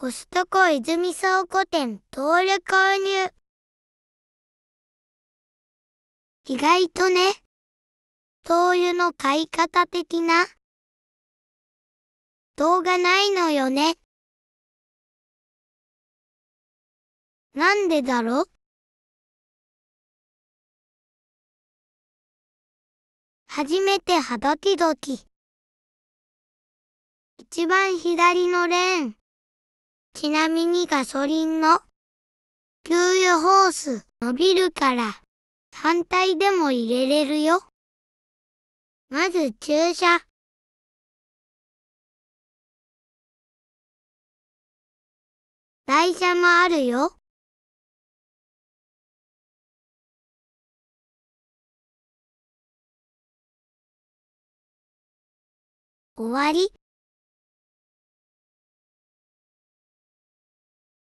コストコ泉倉庫店豆レ購入。意外とね、灯油の買い方的な動画ないのよね。なんでだろう初めてはドキドキ。一番左のレーン。ちなみにガソリンの給油ホース伸びるから反対でも入れれるよ。まず駐車。台車もあるよ。終わり。